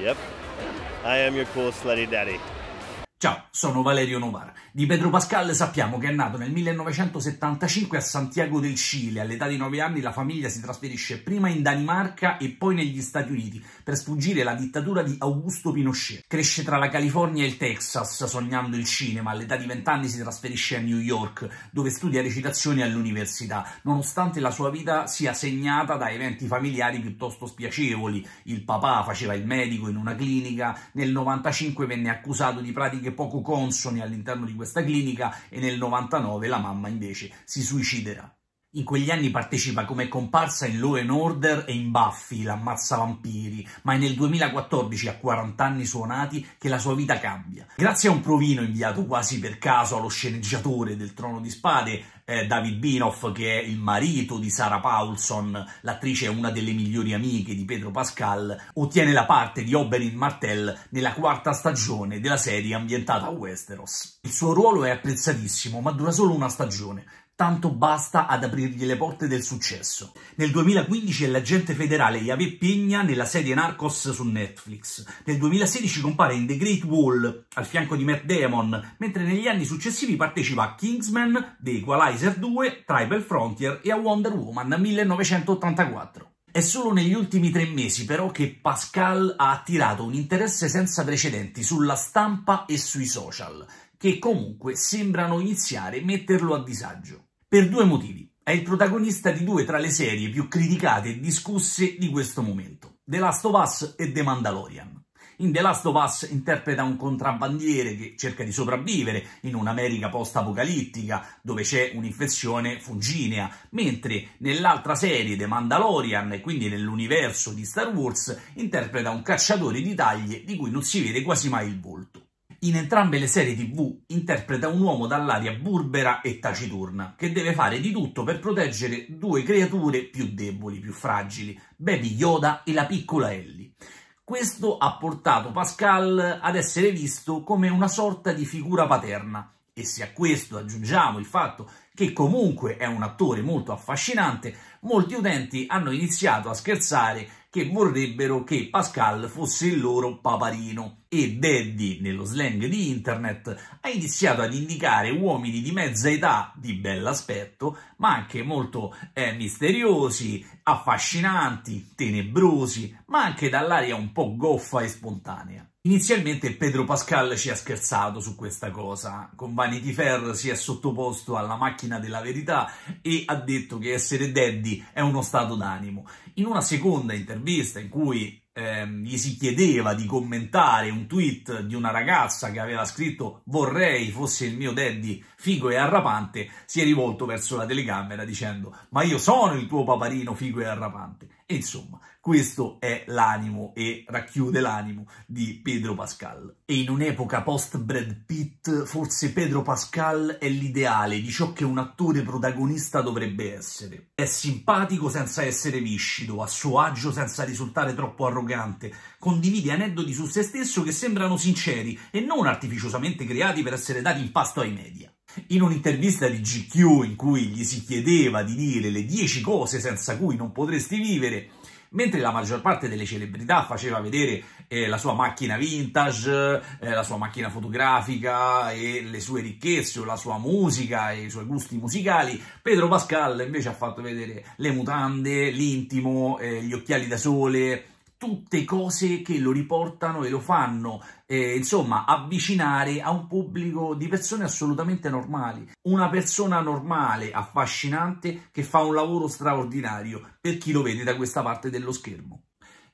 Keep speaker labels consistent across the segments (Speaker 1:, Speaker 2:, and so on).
Speaker 1: Yep. I am your cool slutty daddy. Ciao, sono Valerio Novara. Di Pedro Pascal sappiamo che è nato nel 1975 a Santiago del Cile. All'età di 9 anni la famiglia si trasferisce prima in Danimarca e poi negli Stati Uniti per sfuggire alla dittatura di Augusto Pinochet. Cresce tra la California e il Texas sognando il cinema. All'età di 20 anni si trasferisce a New York dove studia recitazione all'università, nonostante la sua vita sia segnata da eventi familiari piuttosto spiacevoli. Il papà faceva il medico in una clinica, nel 95 venne accusato di pratiche pratiche poco consone all'interno di questa clinica e nel 99 la mamma invece si suiciderà. In quegli anni partecipa come comparsa in Law and Order e in Buffy, l'ammazza vampiri, ma è nel 2014, a 40 anni suonati, che la sua vita cambia. Grazie a un provino inviato quasi per caso allo sceneggiatore del Trono di Spade, eh, David Binoff, che è il marito di Sarah Paulson, l'attrice è una delle migliori amiche di Pedro Pascal, ottiene la parte di Oberyn Martell nella quarta stagione della serie ambientata a Westeros. Il suo ruolo è apprezzatissimo, ma dura solo una stagione, tanto basta ad aprirgli le porte del successo. Nel 2015 è l'agente federale Javier Pigna nella serie Narcos su Netflix. Nel 2016 compare in The Great Wall al fianco di Matt Damon, mentre negli anni successivi partecipa a Kingsman, The Equalizer 2, Tribal Frontier e a Wonder Woman 1984. È solo negli ultimi tre mesi però che Pascal ha attirato un interesse senza precedenti sulla stampa e sui social, che comunque sembrano iniziare a metterlo a disagio. Per due motivi. È il protagonista di due tra le serie più criticate e discusse di questo momento, The Last of Us e The Mandalorian. In The Last of Us interpreta un contrabbandiere che cerca di sopravvivere in un'America post-apocalittica dove c'è un'infezione funginea, mentre nell'altra serie The Mandalorian, e quindi nell'universo di Star Wars, interpreta un cacciatore di taglie di cui non si vede quasi mai il volto. In entrambe le serie tv interpreta un uomo dall'aria burbera e taciturna, che deve fare di tutto per proteggere due creature più deboli, più fragili, Baby Yoda e la piccola Ellie. Questo ha portato Pascal ad essere visto come una sorta di figura paterna, e se a questo aggiungiamo il fatto che comunque è un attore molto affascinante, molti utenti hanno iniziato a scherzare che vorrebbero che Pascal fosse il loro paparino. E Daddy, nello slang di internet, ha iniziato ad indicare uomini di mezza età di bell'aspetto, ma anche molto eh, misteriosi, affascinanti, tenebrosi, ma anche dall'aria un po' goffa e spontanea. Inizialmente Pedro Pascal ci ha scherzato su questa cosa, con Vanity Fair si è sottoposto alla macchina della verità e ha detto che essere daddy è uno stato d'animo. In una seconda intervista in cui ehm, gli si chiedeva di commentare un tweet di una ragazza che aveva scritto vorrei fosse il mio daddy figo e arrapante, si è rivolto verso la telecamera dicendo ma io sono il tuo paparino figo e arrapante. E insomma, questo è l'animo e racchiude l'animo di Pedro Pascal. E in un'epoca post-Brad Pitt, forse Pedro Pascal è l'ideale di ciò che un attore protagonista dovrebbe essere. È simpatico senza essere viscido, a suo agio senza risultare troppo arrogante, condivide aneddoti su se stesso che sembrano sinceri e non artificiosamente creati per essere dati in pasto ai media. In un'intervista di GQ in cui gli si chiedeva di dire le 10 cose senza cui non potresti vivere, mentre la maggior parte delle celebrità faceva vedere eh, la sua macchina vintage, eh, la sua macchina fotografica e le sue ricchezze, o la sua musica e i suoi gusti musicali, Pedro Pascal invece ha fatto vedere le mutande, l'intimo, eh, gli occhiali da sole, tutte cose che lo riportano e lo fanno, eh, insomma, avvicinare a un pubblico di persone assolutamente normali. Una persona normale, affascinante, che fa un lavoro straordinario per chi lo vede da questa parte dello schermo.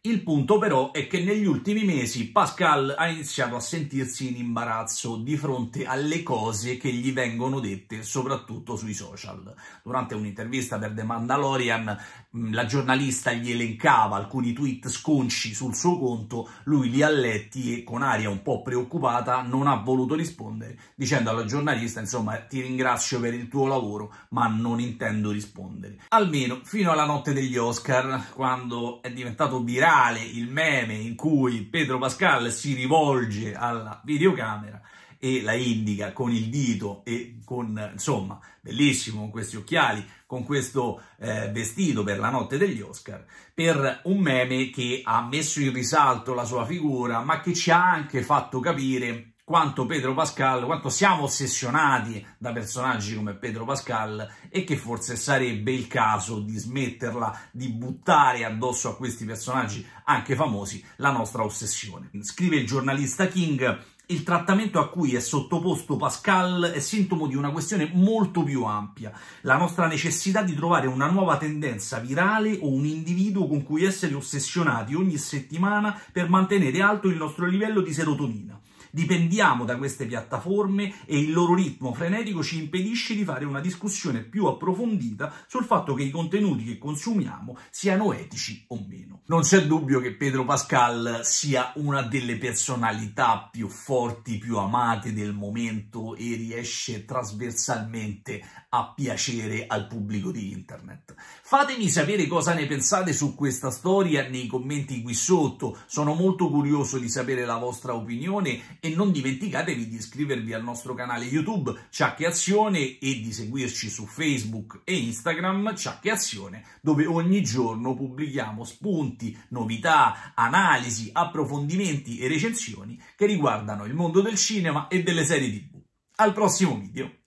Speaker 1: Il punto però è che negli ultimi mesi Pascal ha iniziato a sentirsi in imbarazzo di fronte alle cose che gli vengono dette, soprattutto sui social. Durante un'intervista per The Mandalorian, mm, la giornalista gli elencava alcuni tweet sconci sul suo conto, lui li ha letti e con aria un po' preoccupata non ha voluto rispondere, dicendo alla giornalista, insomma, ti ringrazio per il tuo lavoro, ma non intendo rispondere. Almeno fino alla notte degli Oscar, quando è diventato virale virale il meme in cui Pedro Pascal si rivolge alla videocamera e la indica con il dito e con, insomma, bellissimo, con questi occhiali, con questo eh, vestito per la notte degli Oscar, per un meme che ha messo in risalto la sua figura, ma che ci ha anche fatto capire quanto Pedro Pascal, quanto siamo ossessionati da personaggi come Pedro Pascal e che forse sarebbe il caso di smetterla di buttare addosso a questi personaggi anche famosi la nostra ossessione. Scrive il giornalista King il trattamento a cui è sottoposto Pascal è sintomo di una questione molto più ampia, la nostra necessità di trovare una nuova tendenza virale o un individuo con cui essere ossessionati ogni settimana per mantenere alto il nostro livello di serotonina. Dipendiamo da queste piattaforme e il loro ritmo frenetico ci impedisce di fare una discussione più approfondita sul fatto che i contenuti che consumiamo siano etici o meno. Non c'è dubbio che Pedro Pascal sia una delle personalità più forti, più amate del momento e riesce trasversalmente a piacere al pubblico di internet. Fatemi sapere cosa ne pensate su questa storia nei commenti qui sotto, sono molto curioso di sapere la vostra opinione e non dimenticatevi di iscrivervi al nostro canale YouTube Ciacche Azione e di seguirci su Facebook e Instagram Ciacche Azione dove ogni giorno pubblichiamo spunti, novità, analisi, approfondimenti e recensioni che riguardano il mondo del cinema e delle serie tv. Al prossimo video!